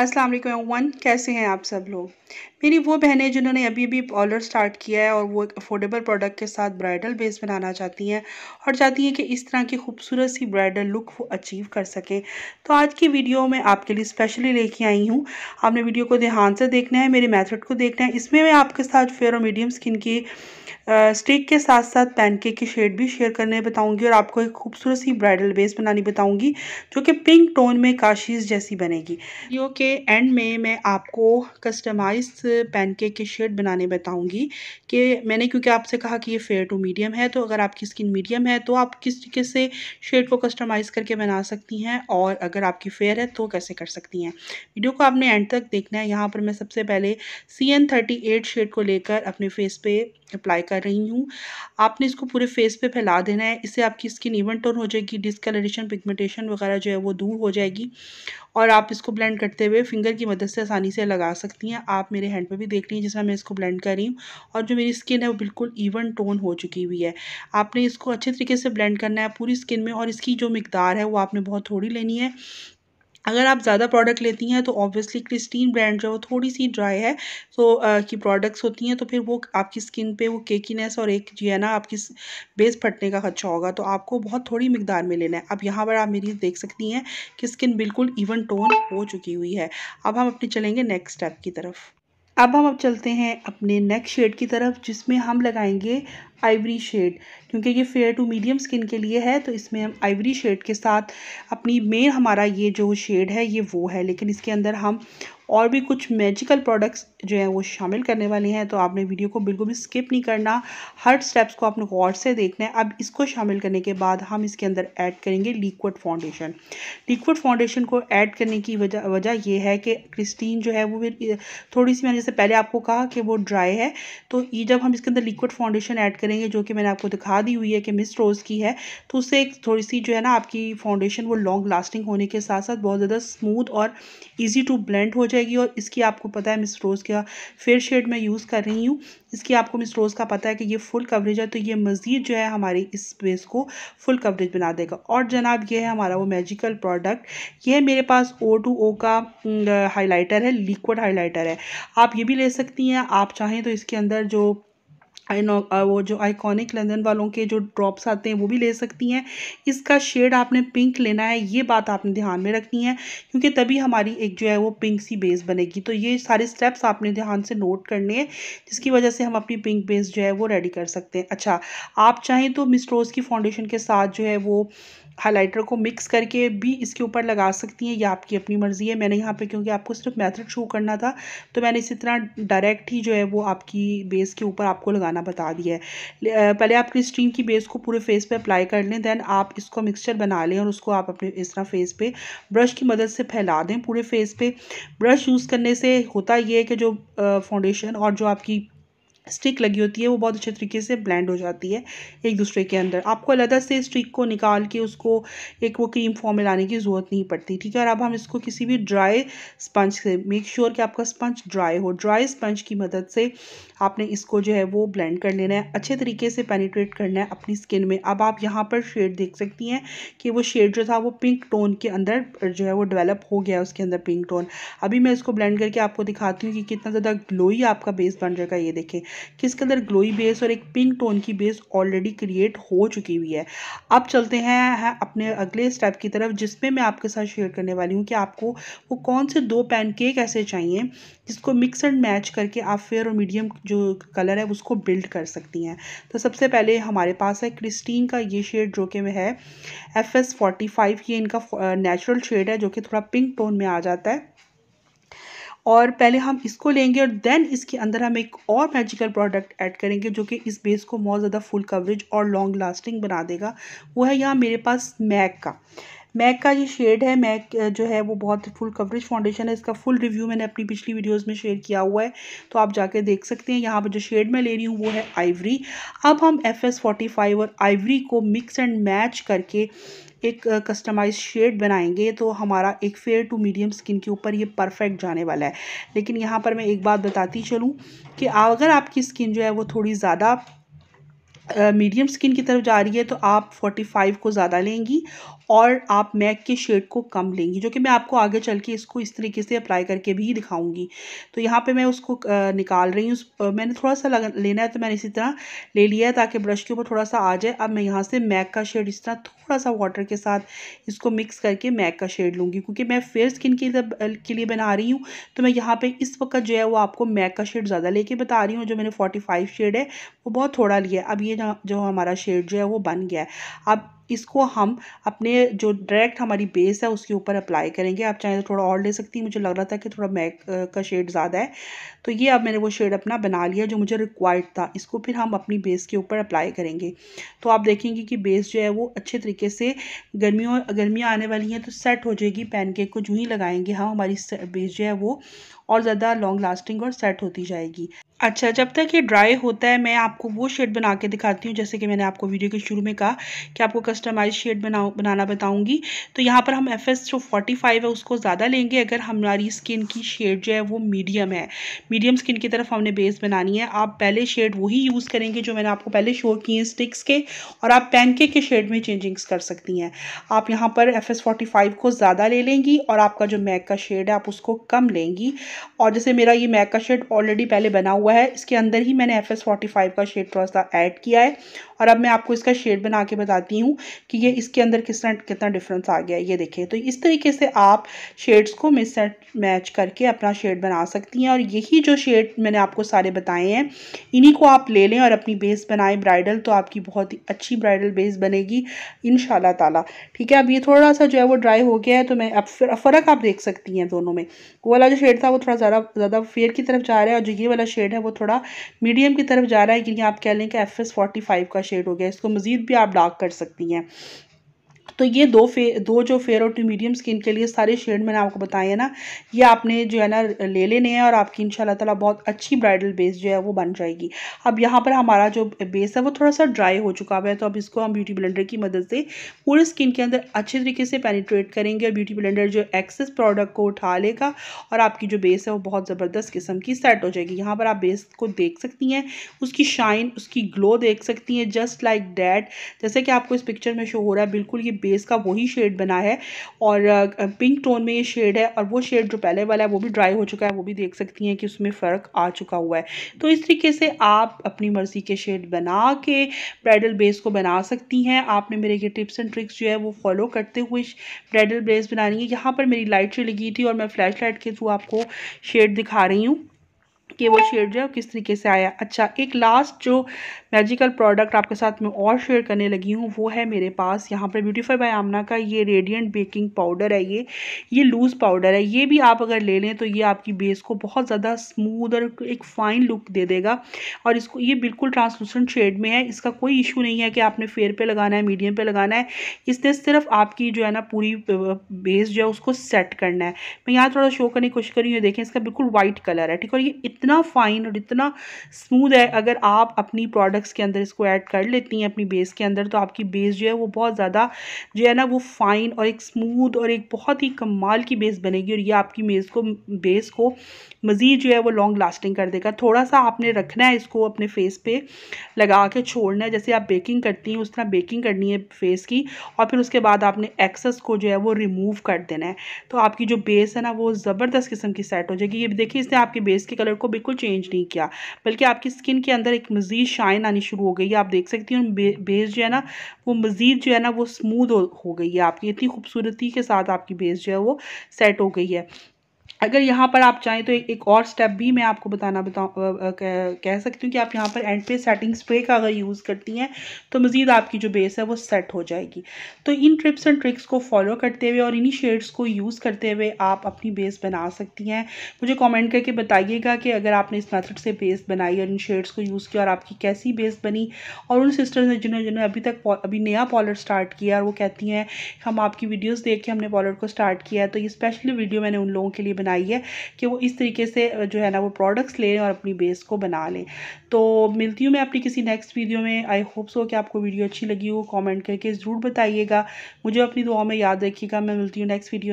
अस्सलाम वालेकुम वन कैसे हैं आप सब लोग मेरी वो बहनें जिन्होंने अभी अभी ऑर्डर स्टार्ट किया है और वो एक अफोर्डेबल प्रोडक्ट के साथ ब्राइडल बेस बनाना चाहती हैं और चाहती हैं कि इस तरह की खूबसूरत सी ब्राइडल लुक वो अचीव कर सकें तो आज की वीडियो में आपके लिए स्पेशली लेके आई हूँ आपने वीडियो को ध्यान से देखना है मेरे मैथड को देखना है इसमें मैं आपके साथ फेयर और मीडियम स्किन की स्टिक के साथ साथ पैनकेक की शेड भी शेयर करने बताऊंगी और आपको एक खूबसूरत सी ब्राइडल बेस बनानी बताऊंगी जो कि पिंक टोन में काशीज जैसी बनेगी वीडियो के एंड में मैं आपको कस्टमाइज पैनकेक की शेड बनाने बताऊंगी कि मैंने क्योंकि आपसे कहा कि ये फेयर टू मीडियम है तो अगर आपकी स्किन मीडियम है तो आप किस तरीके से शेड को कस्टमाइज़ करके बना सकती हैं और अगर आपकी फेयर है तो कैसे कर सकती हैं वीडियो को आपने एंड तक देखना है यहाँ पर मैं सबसे पहले C N thirty eight shade को लेकर अपने फेस पे अप्लाई कर कर रही हूँ आपने इसको पूरे फेस पे फैला देना है इससे आपकी स्किन इवन टोन हो जाएगी डिसकलरेशन पिगमेंटेशन वगैरह जो है वो दूर हो जाएगी और आप इसको ब्लेंड करते हुए फिंगर की मदद से आसानी से लगा सकती हैं आप मेरे हैंड पर भी देख रही हैं जिसमें मैं इसको ब्लेंड कर रही हूँ और जो मेरी स्किन है वो बिल्कुल इवन टोन हो चुकी हुई है आपने इसको अच्छे तरीके से ब्लेंड करना है पूरी स्किन में और इसकी जो मकदार है वो आपने बहुत थोड़ी लेनी है अगर आप ज़्यादा प्रोडक्ट लेती हैं तो ऑब्वियसली क्रिस्टीन ब्रांड जो है वो थोड़ी सी ड्राई है सो तो, की प्रोडक्ट्स होती हैं तो फिर वो आपकी स्किन पे वो केकीनेस और एक जी है ना आपकी बेस फटने का खर्चा होगा तो आपको बहुत थोड़ी मिकदार में लेना है अब यहाँ पर आप मेरी देख सकती हैं कि स्किन बिल्कुल इवन टोन हो चुकी हुई है अब हम अपने चलेंगे नेक्स्ट स्टेप की तरफ अब हम अब चलते हैं अपने नेक्स्ट शेड की तरफ जिसमें हम लगाएंगे आइवरी शेड क्योंकि ये फेयर टू मीडियम स्किन के लिए है तो इसमें हम आइवरी शेड के साथ अपनी मेन हमारा ये जो शेड है ये वो है लेकिन इसके अंदर हम और भी कुछ मैजिकल प्रोडक्ट्स जो है वो शामिल करने वाले हैं तो आपने वीडियो को बिल्कुल भी स्किप नहीं करना हर स्टेप्स को आपने गौर से देखना है अब इसको शामिल करने के बाद हम इसके अंदर ऐड करेंगे लिक्विड फाउंडेशन लिक्विड फाउंडेशन को ऐड करने की वजह वजह यह है कि क्रिस्टीन जो है वो फिर थोड़ी सी मैंने जैसे पहले आपको कहा कि वो ड्राई है तो ये जब हम इसके अंदर लिक्विड फाउंडेशन ऐड करेंगे जो कि मैंने आपको दिखा दी हुई है कि मिस रोज़ की है तो उससे एक थोड़ी सी जो है ना आपकी फाउंडेशन वो लॉन्ग लास्टिंग होने के साथ साथ बहुत ज़्यादा स्मूथ और ईजी टू ब्लेंड हो जाए जाएगी और इसकी आपको पता है मिस रोज़ का फेयर शेड मैं यूज़ कर रही हूँ इसकी आपको मिस रोज़ का पता है कि ये फुल कवरेज है तो ये मज़ीद जो है हमारे इस बेस को फुल कवरेज बना देगा और जनाब ये है हमारा वो मैजिकल प्रोडक्ट ये मेरे पास ओ टू ओ का हाईलाइटर है लिक्विड हाईलाइटर है आप ये भी ले सकती हैं आप चाहें तो इसके अंदर जो नो uh, वो जो आइकॉनिक लंदन वालों के जो ड्रॉप्स आते हैं वो भी ले सकती हैं इसका शेड आपने पिंक लेना है ये बात आपने ध्यान में रखनी है क्योंकि तभी हमारी एक जो है वो पिंक सी बेस बनेगी तो ये सारे स्टेप्स आपने ध्यान से नोट करने हैं जिसकी वजह से हम अपनी पिंक बेस जो है वो रेडी कर सकते हैं अच्छा आप चाहें तो मिस्ट्रोज की फाउंडेशन के साथ जो है वो हाइलाइटर को मिक्स करके भी इसके ऊपर लगा सकती हैं ये आपकी अपनी मर्ज़ी है मैंने यहाँ पे क्योंकि आपको सिर्फ मेथड शो करना था तो मैंने इसी तरह डायरेक्ट ही जो है वो आपकी बेस के ऊपर आपको लगाना बता दिया है पहले आप क्रिस्टीन की बेस को पूरे फेस पे अप्लाई कर लें दैन आप इसको मिक्सचर बना लें और उसको आप अपने इस तरह फेस पर ब्रश की मदद से फैला दें पूरे फेस पे ब्रश यूज़ करने से होता ये है कि जो फाउंडेशन और जो आपकी स्टिक लगी होती है वो बहुत अच्छे तरीके से ब्लेंड हो जाती है एक दूसरे के अंदर आपको अलहदा से स्टिक को निकाल के उसको एक वो क्रीम फॉर्म में लाने की ज़रूरत नहीं पड़ती ठीक है और अब हम इसको किसी भी ड्राई स्पंज से मेक श्योर sure कि आपका स्पंज ड्राई हो ड्राई स्पंज की मदद से आपने इसको जो है वो ब्लेंड कर लेना है अच्छे तरीके से पेनीट्रेट करना है अपनी स्किन में अब आप यहाँ पर शेड देख सकती हैं कि वो शेड जो था वो पिंक टोन के अंदर जो है वो डेवलप हो गया उसके अंदर पिंक टोन अभी मैं इसको ब्लेंड करके आपको दिखाती हूँ कि कितना ज़्यादा ग्लोई आपका बेस बन जाएगा ये देखें कि इसके अंदर ग्लोई बेस और एक पिंक टोन की बेस ऑलरेडी क्रिएट हो चुकी हुई है अब चलते हैं अपने अगले स्टेप की तरफ जिसमें मैं आपके साथ शेयर करने वाली हूँ कि आपको वो कौन से दो पैनकेक ऐसे चाहिए जिसको मिक्स एंड मैच करके आप फेयर और मीडियम जो कलर है उसको बिल्ड कर सकती हैं तो सबसे पहले हमारे पास है क्रिस्टीन का ये शेड जो कि है एफ एस फोर्टी फाइव ये इनका नेचुरल शेड है जो कि थोड़ा पिंक टोन में आ जाता है और पहले हम इसको लेंगे और देन इसके अंदर हम एक और मैजिकल प्रोडक्ट ऐड करेंगे जो कि इस बेस को बहुत ज़्यादा फुल कवरेज और लॉन्ग लास्टिंग बना देगा वो है यहाँ मेरे पास मैक का मैक का ये शेड है मैक जो है वो बहुत फुल कवरेज फाउंडेशन है इसका फुल रिव्यू मैंने अपनी पिछली वीडियोज़ में शेयर किया हुआ है तो आप जाके देख सकते हैं यहाँ पर जो शेड मैं ले रही हूँ वो है आइवरी अब हम एफ एस फोर्टी फाइव और आइवरी को मिक्स एंड मैच करके एक कस्टमाइज शेड बनाएंगे तो हमारा एक फेयर टू मीडियम स्किन के ऊपर ये परफेक्ट जाने वाला है लेकिन यहाँ पर मैं एक बात बताती चलूँ कि अगर आपकी स्किन जो है वो थोड़ी ज़्यादा मीडियम स्किन की तरफ जा रही है तो आप 45 को ज़्यादा लेंगी और आप मैक के शेड को कम लेंगी जो कि मैं आपको आगे चल के इसको इस तरीके से अप्लाई करके भी दिखाऊंगी तो यहाँ पे मैं उसको निकाल रही हूँ मैंने थोड़ा सा लेना है तो मैंने इसी तरह ले लिया है ताकि ब्रश के ऊपर थोड़ा सा आ जाए अब मैं यहाँ से मैक का शेड इस तरह थोड़ा सा वाटर के साथ इसको मिक्स करके मैक का शेड लूँगी क्योंकि मैं फेयर स्किन के, के लिए बना रही हूँ तो मैं यहाँ पर इस वक्त जो है वो आपको मैक का शेड ज़्यादा लेके बता रही हूँ जो मैंने फोर्टी शेड है वो बहुत थोड़ा लिया अब ये जो हमारा शेड जो है वो बन गया है अब इसको हम अपने जो डायरेक्ट हमारी बेस है उसके ऊपर अप्लाई करेंगे आप चाहें तो थोड़ा और ले सकती हैं मुझे लग रहा था कि थोड़ा मैक का शेड ज़्यादा है तो ये अब मैंने वो शेड अपना बना लिया जो मुझे रिक्वायर्ड था इसको फिर हम अपनी बेस के ऊपर अप्लाई करेंगे तो आप देखेंगे कि बेस जो है वो अच्छे तरीके से गर्मियों गर्मियाँ आने वाली हैं तो सेट हो जाएगी पैनकेक को जूँ ही लगाएंगे हम हमारी बेस जो है वो और ज़्यादा लॉन्ग लास्टिंग और सेट होती जाएगी अच्छा जब तक ये ड्राई होता है मैं आपको वो शेड बना के दिखाती हूँ जैसे कि मैंने आपको वीडियो के शुरू में कहा कि आपको कस्टमाइज शेड बनाओ बनाना बताऊँगी तो यहाँ पर हम एफ एस जो फोर्टी फाइव है उसको ज़्यादा लेंगे अगर हमारी स्किन की शेड जो है वो मीडियम है मीडियम स्किन की तरफ हमने बेस बनानी है आप पहले शेड वही यूज़ करेंगे जो मैंने आपको पहले शो किए हैं स्टिक्स के और आप पैनकेक के शेड में चेंजिंग्स कर सकती हैं आप यहाँ पर एफ एस फोर्टी फाइव को ज़्यादा ले लेंगी और आपका जो मैक का शेड है आप उसको कम लेंगी और जैसे मेरा ये मैक का शेड ऑलरेडी पहले बना हुआ हुआ है इसके अंदर ही मैंने एफ एस फोर्टी फाइव का शेड थोड़ा सा ऐड किया है और अब मैं आपको इसका शेड बना के बताती हूँ कि ये इसके अंदर किस तरह कितना डिफरेंस आ गया है ये देखें तो इस तरीके से आप शेड्स को मिस मैच करके अपना शेड बना सकती हैं और यही जो शेड मैंने आपको सारे बताए हैं इन्हीं को आप ले लें और अपनी बेस बनाएं ब्राइडल तो आपकी बहुत ही अच्छी ब्राइडल बेस बनेगी इन ताला ठीक है अब ये थोड़ा सा जो है वो ड्राई हो गया है तो मैं अब फ़र्क आप देख सकती हैं दोनों में वो वाला जो शेड था वो थोड़ा ज़्यादा ज़्यादा फेयर की तरफ जा रहा है और जो ये वाला शेड है वो थोड़ा मीडियम की तरफ जा रहा है कि आप कह लें कि एफ एस फोर्टी फाइव का शेड हो गया इसको मज़ीद भी आप डार्क कर सकती हैं तो ये दो फे दो जो फेयर और टू मीडियम स्किन के लिए सारे शेड मैंने आपको बताए हैं ना ये आपने जो है ना ले लेने हैं और आपकी इन ताला बहुत अच्छी ब्राइडल बेस जो है वो बन जाएगी अब यहाँ पर हमारा जो बेस है वो थोड़ा सा ड्राई हो चुका हुआ है तो अब इसको हम ब्यूटी ब्लेंडर की मदद से पूरे स्किन के अंदर अच्छे तरीके से पेनीट्रेट करेंगे और ब्यूटी ब्लेंडर जो एक्सेस प्रोडक्ट को उठा लेगा और आपकी जो बेस है वो बहुत ज़बरदस्त किस्म की सेट हो जाएगी यहाँ पर आप बेस को देख सकती हैं उसकी शाइन उसकी ग्लो देख सकती हैं जस्ट लाइक डैट जैसे कि आपको इस पिक्चर में शो हो रहा है बिल्कुल ये बेस का वही शेड बना है और पिंक टोन में ये शेड है और वो शेड जो पहले वाला है वो भी ड्राई हो चुका है वो भी देख सकती हैं कि उसमें फ़र्क आ चुका हुआ है तो इस तरीके से आप अपनी मर्ज़ी के शेड बना के ब्राइडल बेस को बना सकती हैं आपने मेरे ये टिप्स एंड ट्रिक्स जो है वो फॉलो करते हुए ब्राइडल बेस बनानी है यहाँ पर मेरी लाइट चली गई थी और मैं फ्लैश लाइट के थ्रू आपको शेड दिखा रही हूँ कि वो शेड जो है किस तरीके से आया अच्छा एक लास्ट जो मैजिकल प्रोडक्ट आपके साथ मैं और शेयर करने लगी हूँ वो है मेरे पास यहाँ पर ब्यूटीफाई बाय आमना का ये रेडियंट बेकिंग पाउडर है ये ये लूज़ पाउडर है ये भी आप अगर ले लें तो ये आपकी बेस को बहुत ज़्यादा स्मूद और एक फ़ाइन लुक दे देगा और इसको ये बिल्कुल ट्रांसलूसेंट शेड में है इसका कोई इशू नहीं है कि आपने फेयर पर लगाना है मीडियम पर लगाना है इसने सिर्फ आपकी जो है ना पूरी बेस जो है उसको सेट करना है मैं यहाँ थोड़ा शो करने की कोशिश करी हूँ देखें इसका बिल्कुल वाइट कलर है ठीक है और ये इतना फ़ाइन और इतना स्मूद है अगर आप अपनी प्रोडक्ट्स के अंदर इसको ऐड कर लेती हैं अपनी बेस के अंदर तो आपकी बेस जो है वो बहुत ज़्यादा जो है ना वो फ़ाइन और एक स्मूद और एक बहुत ही कमाल की बेस बनेगी और ये आपकी मेज़ को बेस को मज़ीद जो है वो लॉन्ग लास्टिंग कर देगा थोड़ा सा आपने रखना है इसको अपने फेस पे लगा के छोड़ना है जैसे आप बेकिंग करती हैं उस तरह बेकिंग करनी है फेस की और फिर उसके बाद आपने एक्सेस को जो है वो रिमूव कर देना है तो आपकी जो बेस है ना वो ज़बरदस्त किस्म की सेट हो जाएगी ये देखिए इसने आपके बेस के कलर को को बिल्कुल चेंज नहीं किया बल्कि आपकी स्किन के अंदर एक मज़ीद शाइन आनी शुरू हो गई है आप देख सकती हैं बेस जो है ना वो मज़ीद जो है ना वो स्मूद हो, हो गई है आपकी इतनी खूबसूरती के साथ आपकी बेस जो है वो सेट हो गई है अगर यहाँ पर आप चाहें तो एक, एक और स्टेप भी मैं आपको बताना बताऊँ कह, कह सकती हूँ कि आप यहाँ पर एंड पे सेटिंग स्प्रे का अगर यूज़ करती हैं तो मज़ीद आपकी जो बेस है वो सेट हो जाएगी तो इन ट्रिप्स एंड ट्रिक्स को फॉलो करते हुए और इन्हीं शेड्स को यूज़ करते हुए आप अपनी बेस बना सकती हैं मुझे कॉमेंट करके बताइएगा कि अगर आपने इस मैथड से बेस बनाई और इन शेड्स को यूज़ किया और आपकी कैसी बेस बनी और उन सिस्टर्स ने जिन्होंने जिन्होंने अभी तक अभी नया पॉलर स्टार्ट किया और वो कहती हैं हम आपकी वीडियोज़ देख के हमने पॉलर को स्टार्ट किया है तो ये स्पेशली वीडियो मैंने उन लोगों के लिए बनाई है कि वो इस तरीके से जो है ना वो प्रोडक्ट्स लें और अपनी बेस को बना लें तो मिलती हूँ मैं अपनी किसी नेक्स्ट वीडियो में आई होप सो कि आपको वीडियो अच्छी लगी हो कमेंट करके ज़रूर बताइएगा मुझे अपनी दुआ में याद रखिएगा मैं मिलती हूँ नेक्स्ट वीडियो